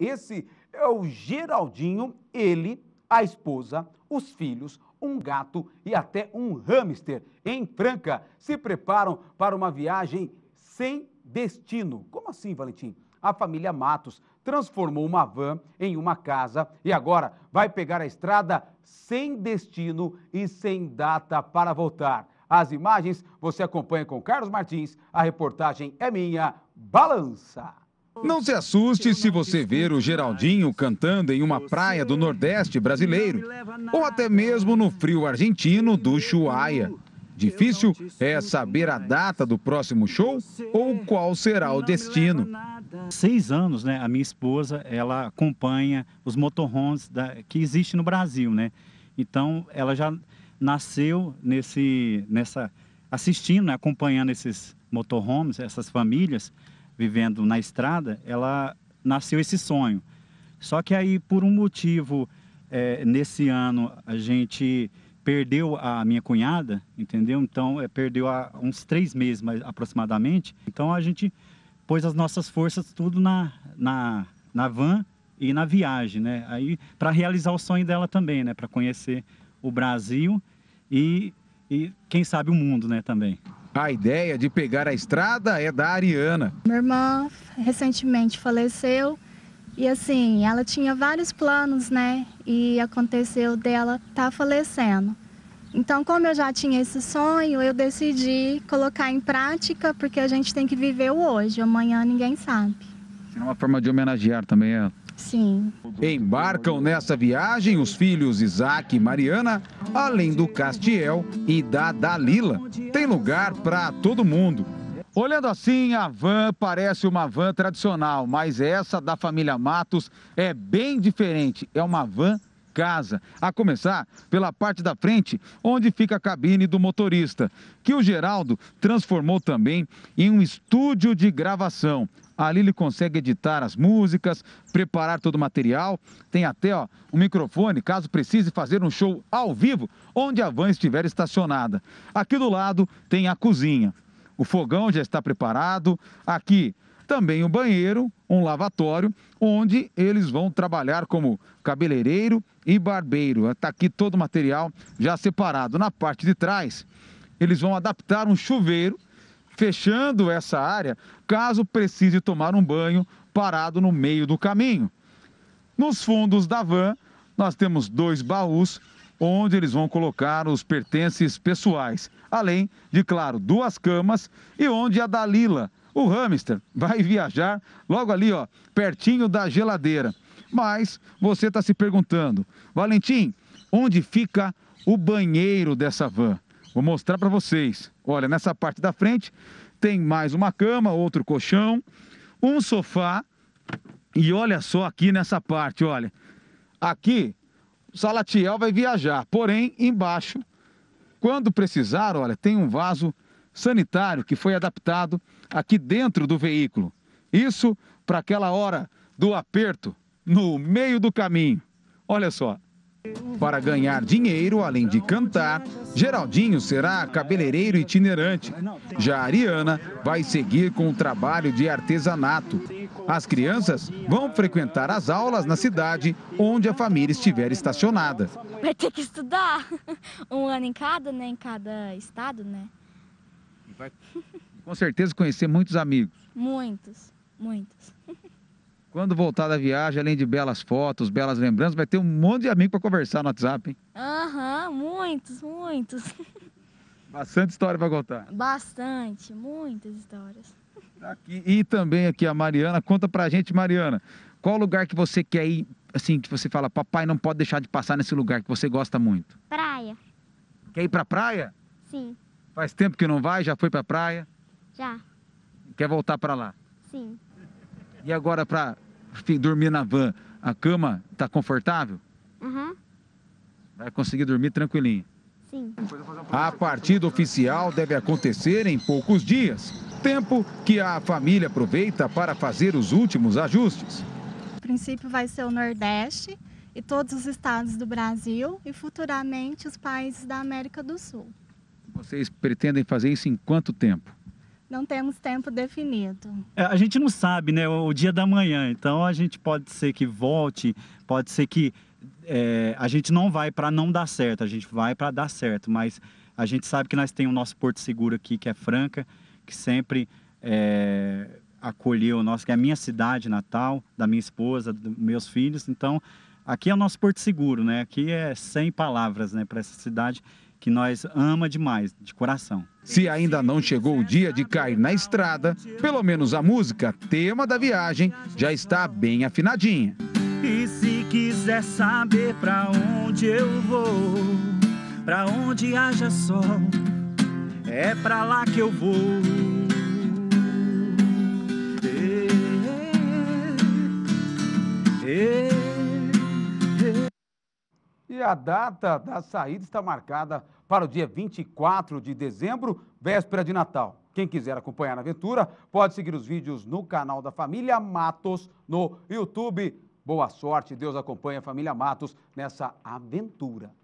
Esse é o Geraldinho, ele, a esposa, os filhos, um gato e até um hamster em Franca se preparam para uma viagem sem destino. Como assim, Valentim? A família Matos transformou uma van em uma casa e agora vai pegar a estrada sem destino e sem data para voltar. As imagens você acompanha com Carlos Martins, a reportagem é minha. Balança! Não se assuste se você ver o Geraldinho cantando em uma praia do Nordeste brasileiro, ou até mesmo no frio argentino do Chuaia. Difícil é saber a data do próximo show ou qual será o destino. Seis anos, né? A minha esposa, ela acompanha os motorhomes da, que existe no Brasil, né? Então, ela já nasceu nesse, nessa assistindo, né, acompanhando esses motorhomes, essas famílias, vivendo na estrada, ela nasceu esse sonho. Só que aí, por um motivo, é, nesse ano a gente perdeu a minha cunhada, entendeu? Então, é, perdeu há uns três meses mais, aproximadamente. Então, a gente pôs as nossas forças tudo na, na, na van e na viagem, né? Aí, para realizar o sonho dela também, né? Para conhecer o Brasil e, e, quem sabe, o mundo, né? Também. A ideia de pegar a estrada é da Ariana. Minha irmã recentemente faleceu e assim, ela tinha vários planos, né? E aconteceu dela estar tá falecendo. Então, como eu já tinha esse sonho, eu decidi colocar em prática, porque a gente tem que viver o hoje, amanhã ninguém sabe. É uma forma de homenagear também ela. Sim. Embarcam nessa viagem os filhos Isaac e Mariana, além do Castiel e da Dalila. Tem lugar para todo mundo. Olhando assim, a van parece uma van tradicional, mas essa da família Matos é bem diferente. É uma van casa, a começar pela parte da frente, onde fica a cabine do motorista, que o Geraldo transformou também em um estúdio de gravação. Ali ele consegue editar as músicas, preparar todo o material. Tem até ó, um microfone, caso precise fazer um show ao vivo, onde a van estiver estacionada. Aqui do lado tem a cozinha. O fogão já está preparado. Aqui também o banheiro, um lavatório, onde eles vão trabalhar como cabeleireiro e barbeiro. Está aqui todo o material já separado. Na parte de trás, eles vão adaptar um chuveiro fechando essa área caso precise tomar um banho parado no meio do caminho. Nos fundos da van, nós temos dois baús onde eles vão colocar os pertences pessoais, além de, claro, duas camas e onde a Dalila, o hamster, vai viajar logo ali, ó, pertinho da geladeira. Mas você está se perguntando, Valentim, onde fica o banheiro dessa van? Vou mostrar para vocês. Olha, nessa parte da frente tem mais uma cama, outro colchão, um sofá. E olha só aqui nessa parte, olha. Aqui, Salatiel vai viajar. Porém, embaixo, quando precisar, olha, tem um vaso sanitário que foi adaptado aqui dentro do veículo. Isso para aquela hora do aperto no meio do caminho. Olha só. Para ganhar dinheiro, além de cantar, Geraldinho será cabeleireiro itinerante. Já Ariana vai seguir com o trabalho de artesanato. As crianças vão frequentar as aulas na cidade onde a família estiver estacionada. Vai ter que estudar um ano em cada, né? Em cada estado, né? Vai, com certeza conhecer muitos amigos. Muitos, muitos. Quando voltar da viagem, além de belas fotos, belas lembranças, vai ter um monte de amigo para conversar no WhatsApp, hein? Aham, uhum, muitos, muitos. Bastante história para contar. Bastante, muitas histórias. Tá aqui, e também aqui a Mariana. Conta pra gente, Mariana, qual lugar que você quer ir, assim, que você fala, papai não pode deixar de passar nesse lugar que você gosta muito? Praia. Quer ir pra praia? Sim. Faz tempo que não vai? Já foi pra praia? Já. Quer voltar pra lá? Sim. E agora para dormir na van, a cama está confortável? Uhum. Vai conseguir dormir tranquilinho. Sim. A partida oficial deve acontecer em poucos dias. Tempo que a família aproveita para fazer os últimos ajustes. O princípio vai ser o Nordeste e todos os estados do Brasil e futuramente os países da América do Sul. Vocês pretendem fazer isso em quanto tempo? Não temos tempo definido. É, a gente não sabe, né? O, o dia da manhã. Então a gente pode ser que volte, pode ser que é, a gente não vai para não dar certo, a gente vai para dar certo. Mas a gente sabe que nós temos o nosso porto seguro aqui, que é Franca, que sempre é, acolheu o nosso, que é a minha cidade natal, da minha esposa, dos meus filhos. Então aqui é o nosso porto seguro, né? Aqui é sem palavras, né, para essa cidade que nós ama demais, de coração. Se ainda não chegou o dia de cair na estrada, pelo menos a música, tema da viagem, já está bem afinadinha. E se quiser saber pra onde eu vou, pra onde haja sol, é pra lá que eu vou. a data da saída está marcada para o dia 24 de dezembro, véspera de Natal. Quem quiser acompanhar a aventura, pode seguir os vídeos no canal da família Matos no YouTube. Boa sorte, Deus acompanha a família Matos nessa aventura.